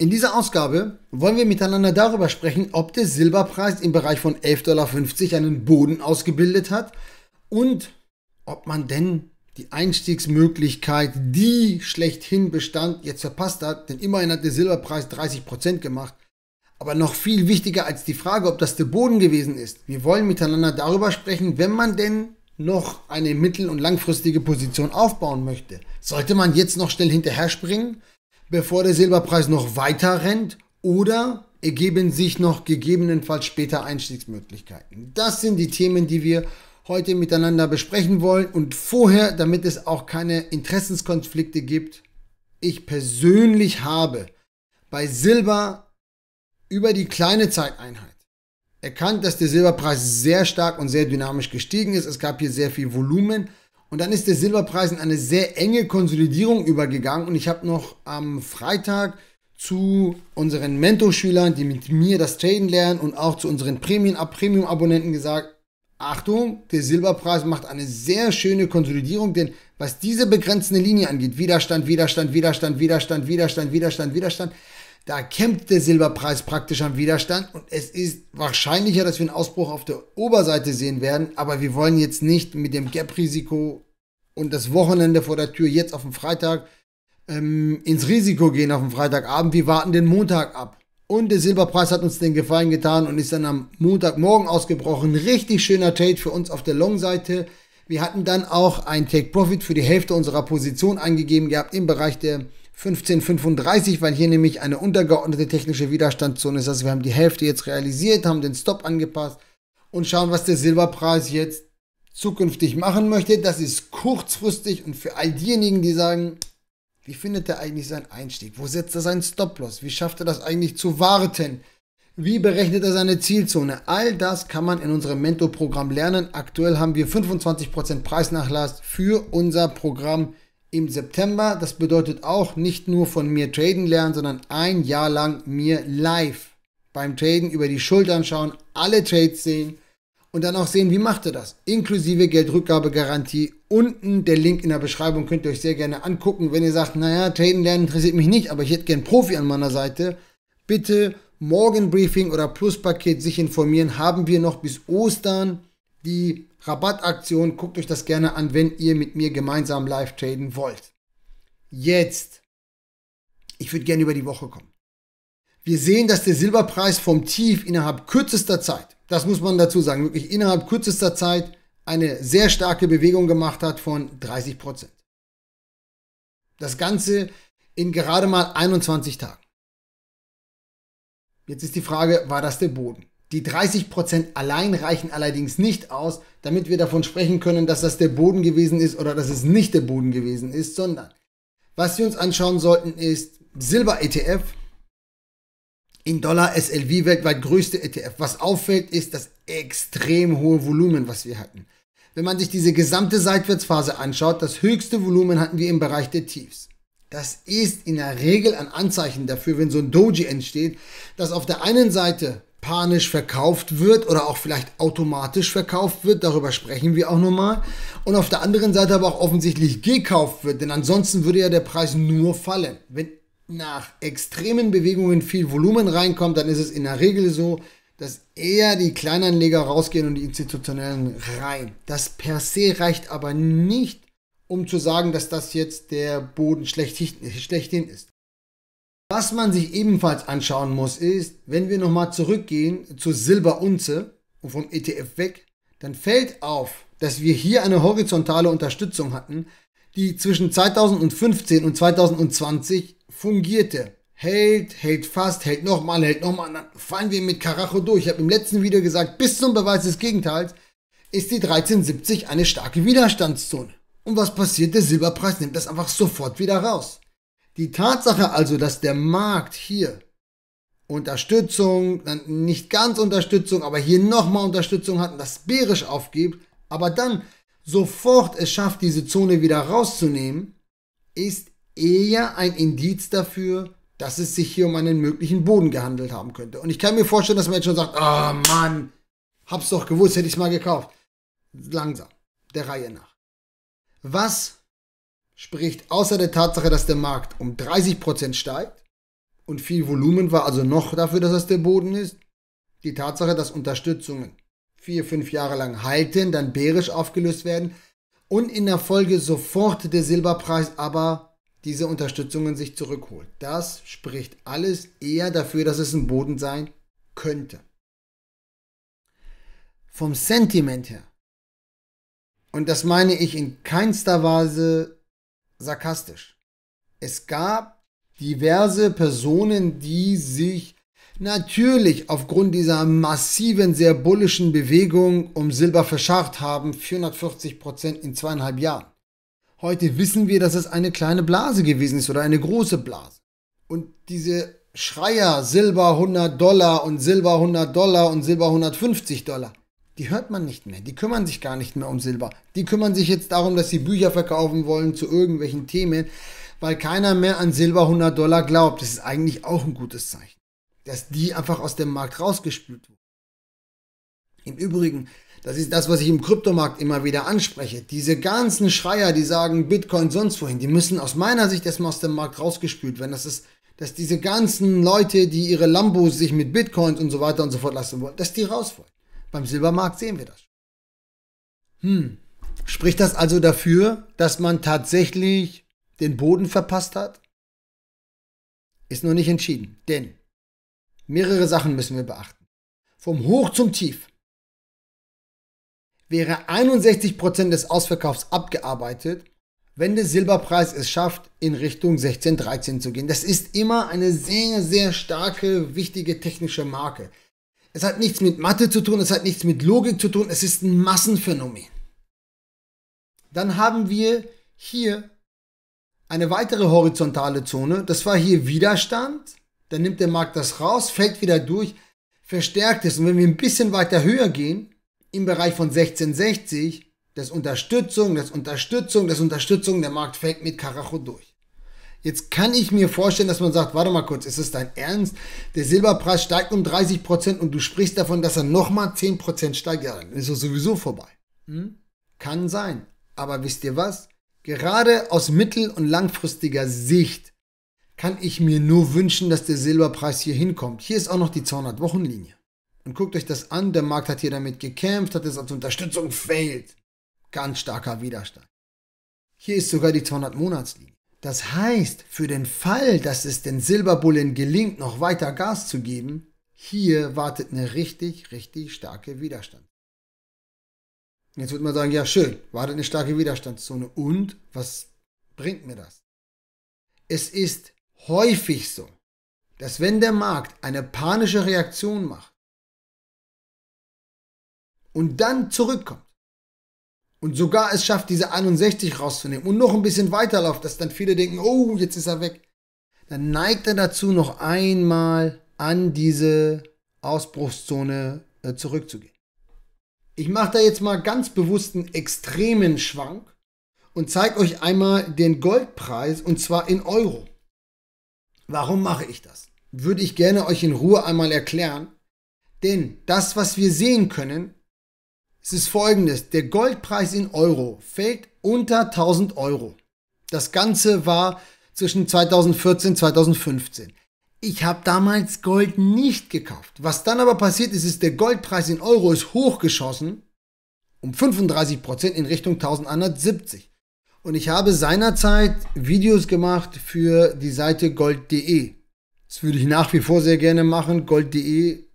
In dieser Ausgabe wollen wir miteinander darüber sprechen, ob der Silberpreis im Bereich von 11,50 Dollar einen Boden ausgebildet hat und ob man denn die Einstiegsmöglichkeit, die schlechthin bestand, jetzt verpasst hat. Denn immerhin hat der Silberpreis 30% Prozent gemacht. Aber noch viel wichtiger als die Frage, ob das der Boden gewesen ist. Wir wollen miteinander darüber sprechen, wenn man denn noch eine mittel- und langfristige Position aufbauen möchte. Sollte man jetzt noch schnell hinterher springen? bevor der Silberpreis noch weiter rennt oder ergeben sich noch gegebenenfalls später Einstiegsmöglichkeiten. Das sind die Themen, die wir heute miteinander besprechen wollen und vorher, damit es auch keine Interessenskonflikte gibt. Ich persönlich habe bei Silber über die kleine Zeiteinheit erkannt, dass der Silberpreis sehr stark und sehr dynamisch gestiegen ist. Es gab hier sehr viel Volumen. Und dann ist der Silberpreis in eine sehr enge Konsolidierung übergegangen. Und ich habe noch am Freitag zu unseren Mentorschülern, die mit mir das Traden lernen und auch zu unseren Premium-Abonnenten gesagt, Achtung, der Silberpreis macht eine sehr schöne Konsolidierung, denn was diese begrenzende Linie angeht, Widerstand, Widerstand, Widerstand, Widerstand, Widerstand, Widerstand, Widerstand, da kämpft der Silberpreis praktisch am Widerstand und es ist wahrscheinlicher, dass wir einen Ausbruch auf der Oberseite sehen werden, aber wir wollen jetzt nicht mit dem Gap-Risiko und das Wochenende vor der Tür jetzt auf den Freitag ähm, ins Risiko gehen auf den Freitagabend. Wir warten den Montag ab. Und der Silberpreis hat uns den Gefallen getan und ist dann am Montagmorgen ausgebrochen. Richtig schöner Trade für uns auf der Long-Seite. Wir hatten dann auch ein Take-Profit für die Hälfte unserer Position eingegeben gehabt im Bereich der 1535, weil hier nämlich eine untergeordnete technische Widerstandszone ist. Also wir haben die Hälfte jetzt realisiert, haben den Stop angepasst und schauen, was der Silberpreis jetzt zukünftig machen möchte. Das ist kurzfristig und für all diejenigen, die sagen, wie findet er eigentlich seinen Einstieg? Wo setzt er seinen Stop-Loss? Wie schafft er das eigentlich zu warten? Wie berechnet er seine Zielzone? All das kann man in unserem Mentor-Programm lernen. Aktuell haben wir 25% Preisnachlass für unser Programm im September. Das bedeutet auch nicht nur von mir traden lernen, sondern ein Jahr lang mir live beim Traden über die Schultern schauen, alle Trades sehen und dann auch sehen, wie macht ihr das. Inklusive Geldrückgabegarantie. Unten der Link in der Beschreibung könnt ihr euch sehr gerne angucken. Wenn ihr sagt, naja, traden lernen interessiert mich nicht, aber ich hätte gern Profi an meiner Seite, bitte Morgen Briefing oder Pluspaket sich informieren. Haben wir noch bis Ostern die Rabattaktion. Guckt euch das gerne an, wenn ihr mit mir gemeinsam live traden wollt. Jetzt, ich würde gerne über die Woche kommen. Wir sehen, dass der Silberpreis vom Tief innerhalb kürzester Zeit, das muss man dazu sagen, wirklich innerhalb kürzester Zeit eine sehr starke Bewegung gemacht hat von 30 Prozent. Das Ganze in gerade mal 21 Tagen. Jetzt ist die Frage, war das der Boden? Die 30% allein reichen allerdings nicht aus, damit wir davon sprechen können, dass das der Boden gewesen ist oder dass es nicht der Boden gewesen ist, sondern was wir uns anschauen sollten ist Silber-ETF, in Dollar SLV weltweit größte ETF. Was auffällt, ist das extrem hohe Volumen, was wir hatten. Wenn man sich diese gesamte Seitwärtsphase anschaut, das höchste Volumen hatten wir im Bereich der Tiefs. Das ist in der Regel ein Anzeichen dafür, wenn so ein Doji entsteht, dass auf der einen Seite panisch verkauft wird oder auch vielleicht automatisch verkauft wird, darüber sprechen wir auch nochmal. Und auf der anderen Seite aber auch offensichtlich gekauft wird, denn ansonsten würde ja der Preis nur fallen. Wenn nach extremen Bewegungen viel Volumen reinkommt, dann ist es in der Regel so, dass eher die Kleinanleger rausgehen und die institutionellen rein. Das per se reicht aber nicht, um zu sagen, dass das jetzt der Boden schlechthin ist. Was man sich ebenfalls anschauen muss, ist, wenn wir nochmal zurückgehen zur Silberunze und vom ETF weg, dann fällt auf, dass wir hier eine horizontale Unterstützung hatten, die zwischen 2015 und 2020 fungierte. Hält, hält fast, hält nochmal, hält nochmal, dann fallen wir mit Karacho durch. Ich habe im letzten Video gesagt, bis zum Beweis des Gegenteils ist die 1370 eine starke Widerstandszone. Und was passiert? Der Silberpreis nimmt das einfach sofort wieder raus. Die Tatsache also, dass der Markt hier Unterstützung, nicht ganz Unterstützung, aber hier nochmal Unterstützung hat und das bärisch aufgibt, aber dann sofort es schafft, diese Zone wieder rauszunehmen, ist eher ein Indiz dafür, dass es sich hier um einen möglichen Boden gehandelt haben könnte. Und ich kann mir vorstellen, dass man jetzt schon sagt, ah oh Mann, hab's doch gewusst, hätte ich's mal gekauft. Langsam, der Reihe nach. Was spricht außer der Tatsache, dass der Markt um 30% steigt und viel Volumen war also noch dafür, dass das der Boden ist, die Tatsache, dass Unterstützungen vier, fünf Jahre lang halten, dann bärisch aufgelöst werden und in der Folge sofort der Silberpreis aber diese Unterstützungen sich zurückholt. Das spricht alles eher dafür, dass es ein Boden sein könnte. Vom Sentiment her, und das meine ich in keinster Weise sarkastisch. Es gab diverse Personen, die sich natürlich aufgrund dieser massiven, sehr bullischen Bewegung um Silber verscharrt haben, 440 Prozent in zweieinhalb Jahren. Heute wissen wir, dass es eine kleine Blase gewesen ist oder eine große Blase. Und diese Schreier Silber 100 Dollar und Silber 100 Dollar und Silber 150 Dollar, die hört man nicht mehr. Die kümmern sich gar nicht mehr um Silber. Die kümmern sich jetzt darum, dass sie Bücher verkaufen wollen zu irgendwelchen Themen, weil keiner mehr an Silber 100 Dollar glaubt. Das ist eigentlich auch ein gutes Zeichen, dass die einfach aus dem Markt rausgespült wurden. Im Übrigen, das ist das, was ich im Kryptomarkt immer wieder anspreche. Diese ganzen Schreier, die sagen Bitcoin sonst wohin, die müssen aus meiner Sicht erstmal aus dem Markt rausgespült werden. Das ist, dass diese ganzen Leute, die ihre Lambos sich mit Bitcoins und so weiter und so fort lassen wollen, dass die raus wollen. Beim Silbermarkt sehen wir das. Hm. Spricht das also dafür, dass man tatsächlich den Boden verpasst hat? Ist noch nicht entschieden, denn mehrere Sachen müssen wir beachten. Vom Hoch zum Tief wäre 61% des Ausverkaufs abgearbeitet, wenn der Silberpreis es schafft, in Richtung 16, 13 zu gehen. Das ist immer eine sehr, sehr starke, wichtige technische Marke. Es hat nichts mit Mathe zu tun, es hat nichts mit Logik zu tun, es ist ein Massenphänomen. Dann haben wir hier eine weitere horizontale Zone. Das war hier Widerstand. Dann nimmt der Markt das raus, fällt wieder durch, verstärkt es. Und wenn wir ein bisschen weiter höher gehen, im Bereich von 1660, das Unterstützung, das Unterstützung, das Unterstützung, der Markt fällt mit Karacho durch. Jetzt kann ich mir vorstellen, dass man sagt, warte mal kurz, ist es dein Ernst? Der Silberpreis steigt um 30% Prozent und du sprichst davon, dass er nochmal 10% Prozent steigt. Ja, dann ist es sowieso vorbei. Hm? Kann sein. Aber wisst ihr was? Gerade aus mittel- und langfristiger Sicht kann ich mir nur wünschen, dass der Silberpreis hier hinkommt. Hier ist auch noch die 200-Wochen-Linie. Und guckt euch das an, der Markt hat hier damit gekämpft, hat es als Unterstützung failed. Ganz starker Widerstand. Hier ist sogar die 200 monats linie das heißt, für den Fall, dass es den Silberbullen gelingt, noch weiter Gas zu geben, hier wartet eine richtig, richtig starke Widerstand. Jetzt würde man sagen, ja schön, wartet eine starke Widerstandszone. Und was bringt mir das? Es ist häufig so, dass wenn der Markt eine panische Reaktion macht und dann zurückkommt, und sogar es schafft, diese 61 rauszunehmen und noch ein bisschen weiterläuft, dass dann viele denken, oh, jetzt ist er weg, dann neigt er dazu, noch einmal an diese Ausbruchszone äh, zurückzugehen. Ich mache da jetzt mal ganz bewusst einen extremen Schwank und zeige euch einmal den Goldpreis und zwar in Euro. Warum mache ich das? Würde ich gerne euch in Ruhe einmal erklären. Denn das, was wir sehen können, es ist folgendes, der Goldpreis in Euro fällt unter 1000 Euro. Das Ganze war zwischen 2014 und 2015. Ich habe damals Gold nicht gekauft. Was dann aber passiert ist, ist, der Goldpreis in Euro ist hochgeschossen um 35% in Richtung 1170. Und ich habe seinerzeit Videos gemacht für die Seite gold.de. Das würde ich nach wie vor sehr gerne machen. Gold.de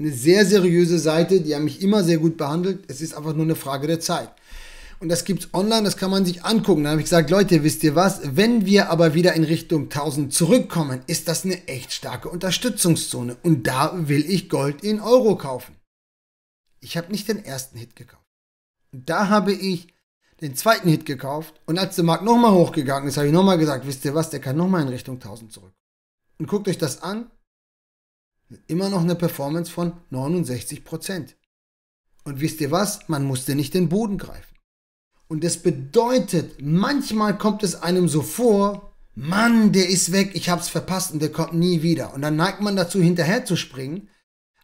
eine sehr seriöse Seite, die haben mich immer sehr gut behandelt. Es ist einfach nur eine Frage der Zeit. Und das gibt es online, das kann man sich angucken. Da habe ich gesagt, Leute, wisst ihr was? Wenn wir aber wieder in Richtung 1000 zurückkommen, ist das eine echt starke Unterstützungszone. Und da will ich Gold in Euro kaufen. Ich habe nicht den ersten Hit gekauft. da habe ich den zweiten Hit gekauft. Und als der Markt nochmal hochgegangen ist, habe ich nochmal gesagt, wisst ihr was? Der kann nochmal in Richtung 1000 zurück. Und guckt euch das an. Immer noch eine Performance von 69 Und wisst ihr was? Man musste nicht den Boden greifen. Und das bedeutet, manchmal kommt es einem so vor, Mann, der ist weg, ich hab's verpasst und der kommt nie wieder. Und dann neigt man dazu, hinterher zu springen.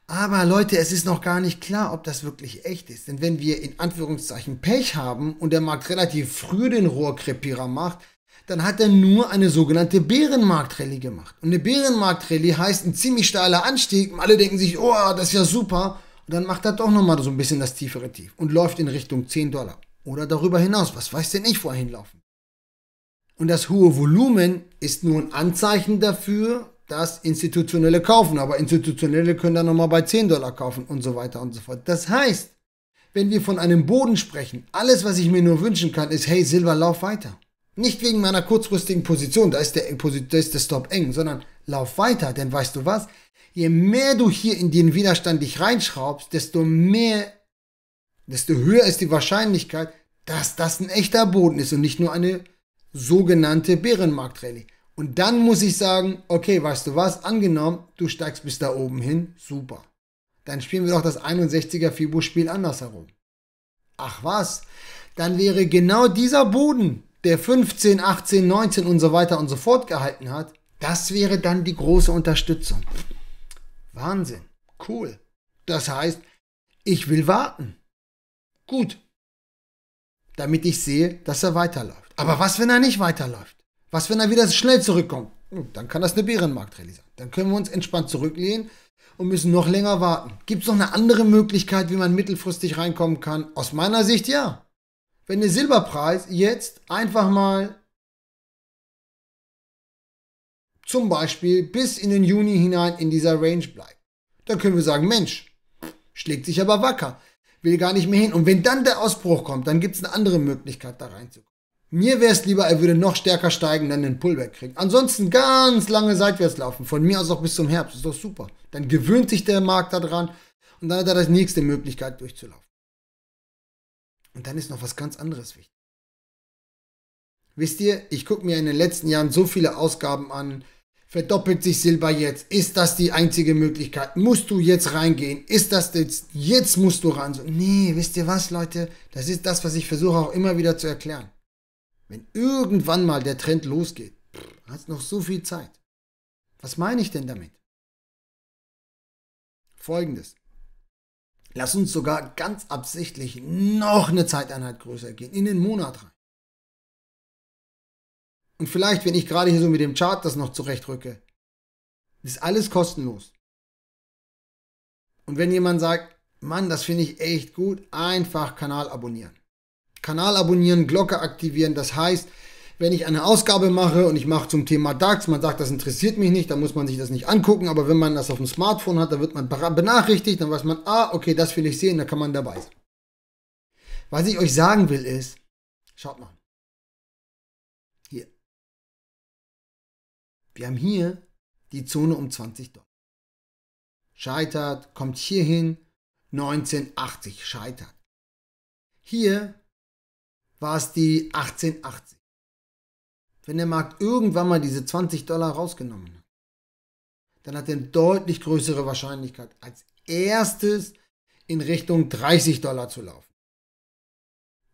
Aber Leute, es ist noch gar nicht klar, ob das wirklich echt ist. Denn wenn wir in Anführungszeichen Pech haben und der Markt relativ früh den Rohrkrepierer macht, dann hat er nur eine sogenannte Bärenmarkt-Rallye gemacht. Und eine Bärenmarkt-Rallye heißt ein ziemlich steiler Anstieg. Und Alle denken sich, oh, das ist ja super. Und dann macht er doch nochmal so ein bisschen das tiefere Tief und läuft in Richtung 10 Dollar. Oder darüber hinaus, was weiß denn ich, vorhin laufen. Und das hohe Volumen ist nur ein Anzeichen dafür, dass Institutionelle kaufen. Aber Institutionelle können dann nochmal bei 10 Dollar kaufen und so weiter und so fort. Das heißt, wenn wir von einem Boden sprechen, alles, was ich mir nur wünschen kann, ist, hey Silber, lauf weiter. Nicht wegen meiner kurzfristigen Position, da ist der, da ist der Stop eng, sondern lauf weiter, denn weißt du was? Je mehr du hier in den Widerstand dich reinschraubst, desto mehr, desto höher ist die Wahrscheinlichkeit, dass das ein echter Boden ist und nicht nur eine sogenannte Bärenmarktrallye. Und dann muss ich sagen, okay, weißt du was? Angenommen, du steigst bis da oben hin, super. Dann spielen wir doch das 61er Fibo-Spiel andersherum. Ach was? Dann wäre genau dieser Boden der 15, 18, 19 und so weiter und so fort gehalten hat, das wäre dann die große Unterstützung. Wahnsinn. Cool. Das heißt, ich will warten. Gut. Damit ich sehe, dass er weiterläuft. Aber was, wenn er nicht weiterläuft? Was, wenn er wieder schnell zurückkommt? Hm, dann kann das eine Bärenmarktrallye sein. Dann können wir uns entspannt zurücklehnen und müssen noch länger warten. Gibt es noch eine andere Möglichkeit, wie man mittelfristig reinkommen kann? Aus meiner Sicht ja wenn der Silberpreis jetzt einfach mal zum Beispiel bis in den Juni hinein in dieser Range bleibt. Dann können wir sagen, Mensch, schlägt sich aber wacker, will gar nicht mehr hin. Und wenn dann der Ausbruch kommt, dann gibt es eine andere Möglichkeit, da reinzukommen. Mir wäre es lieber, er würde noch stärker steigen, dann den Pullback kriegen. Ansonsten ganz lange seitwärts laufen, von mir aus auch bis zum Herbst, ist doch super. Dann gewöhnt sich der Markt daran und dann hat er das nächste Möglichkeit durchzulaufen. Und dann ist noch was ganz anderes wichtig. Wisst ihr, ich gucke mir in den letzten Jahren so viele Ausgaben an. Verdoppelt sich Silber jetzt? Ist das die einzige Möglichkeit? Musst du jetzt reingehen? Ist das jetzt? Jetzt musst du ran. nee, wisst ihr was, Leute? Das ist das, was ich versuche auch immer wieder zu erklären. Wenn irgendwann mal der Trend losgeht, hat noch so viel Zeit. Was meine ich denn damit? Folgendes. Lass uns sogar ganz absichtlich noch eine Zeiteinheit größer gehen, in den Monat rein. Und vielleicht, wenn ich gerade hier so mit dem Chart das noch zurechtrücke, ist alles kostenlos. Und wenn jemand sagt, Mann, das finde ich echt gut, einfach Kanal abonnieren. Kanal abonnieren, Glocke aktivieren, das heißt, wenn ich eine Ausgabe mache und ich mache zum Thema DAX, man sagt, das interessiert mich nicht, dann muss man sich das nicht angucken, aber wenn man das auf dem Smartphone hat, dann wird man benachrichtigt, dann weiß man, ah, okay, das will ich sehen, da kann man dabei sein. Was ich euch sagen will ist, schaut mal. Hier. Wir haben hier die Zone um 20 Dollar. Scheitert, kommt hierhin, 1980 scheitert. Hier war es die 1880 wenn der Markt irgendwann mal diese 20 Dollar rausgenommen hat, dann hat er eine deutlich größere Wahrscheinlichkeit, als erstes in Richtung 30 Dollar zu laufen.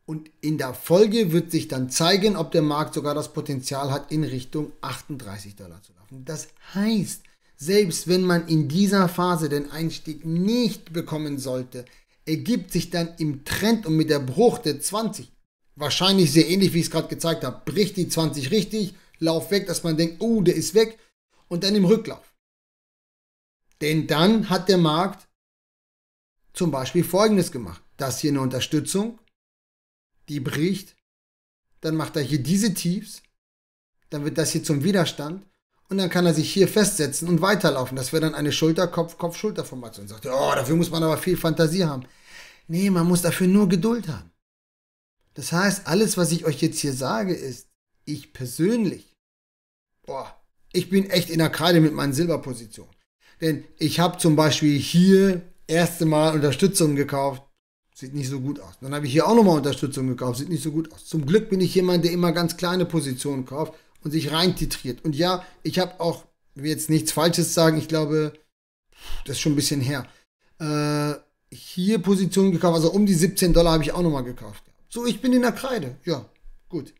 Und in der Folge wird sich dann zeigen, ob der Markt sogar das Potenzial hat, in Richtung 38 Dollar zu laufen. Das heißt, selbst wenn man in dieser Phase den Einstieg nicht bekommen sollte, ergibt sich dann im Trend und mit der Bruch der 20 wahrscheinlich sehr ähnlich, wie ich es gerade gezeigt habe. Bricht die 20 richtig, lauf weg, dass man denkt, oh, der ist weg und dann im Rücklauf. Denn dann hat der Markt zum Beispiel Folgendes gemacht. Das hier eine Unterstützung, die bricht, dann macht er hier diese Tiefs, dann wird das hier zum Widerstand und dann kann er sich hier festsetzen und weiterlaufen. Das wäre dann eine Schulter-Kopf-Kopf-Schulter-Formation. Sagt, oh, dafür muss man aber viel Fantasie haben. Nee, man muss dafür nur Geduld haben. Das heißt, alles, was ich euch jetzt hier sage, ist, ich persönlich, boah, ich bin echt in der Kreide mit meinen Silberpositionen. Denn ich habe zum Beispiel hier erste Mal Unterstützung gekauft, sieht nicht so gut aus. Dann habe ich hier auch nochmal Unterstützung gekauft, sieht nicht so gut aus. Zum Glück bin ich jemand, der immer ganz kleine Positionen kauft und sich reintitriert. Und ja, ich habe auch, will jetzt nichts Falsches sagen, ich glaube, das ist schon ein bisschen her, äh, hier Positionen gekauft, also um die 17 Dollar habe ich auch nochmal gekauft. So, ich bin in der Kreide. Ja, gut.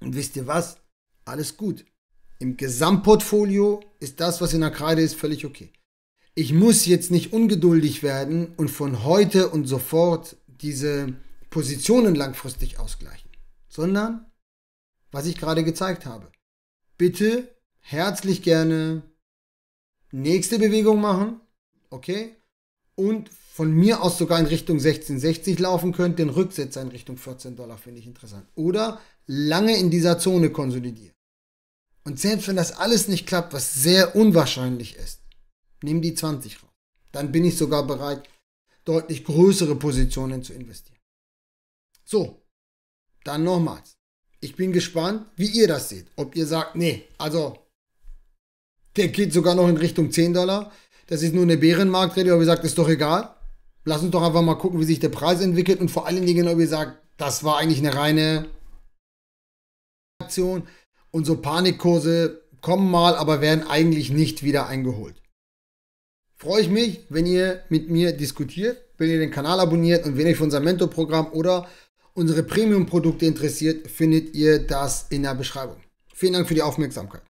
Und wisst ihr was? Alles gut. Im Gesamtportfolio ist das, was in der Kreide ist, völlig okay. Ich muss jetzt nicht ungeduldig werden und von heute und sofort diese Positionen langfristig ausgleichen, sondern was ich gerade gezeigt habe. Bitte herzlich gerne nächste Bewegung machen, okay? und von mir aus sogar in Richtung 1660 laufen könnt, den Rücksetzer in Richtung 14 Dollar finde ich interessant. Oder lange in dieser Zone konsolidieren. Und selbst wenn das alles nicht klappt, was sehr unwahrscheinlich ist, nimm die 20 raus. Dann bin ich sogar bereit, deutlich größere Positionen zu investieren. So, dann nochmals. Ich bin gespannt, wie ihr das seht. Ob ihr sagt, nee, also der geht sogar noch in Richtung 10 Dollar. Das ist nur eine Bärenmarktrede, aber ihr sagt, ist doch egal. Lass uns doch einfach mal gucken, wie sich der Preis entwickelt und vor allen Dingen, ob ihr sagt, das war eigentlich eine reine Aktion und so Panikkurse kommen mal, aber werden eigentlich nicht wieder eingeholt. Freue ich mich, wenn ihr mit mir diskutiert, wenn ihr den Kanal abonniert und wenn euch für unser Mentor-Programm oder unsere Premium-Produkte interessiert, findet ihr das in der Beschreibung. Vielen Dank für die Aufmerksamkeit.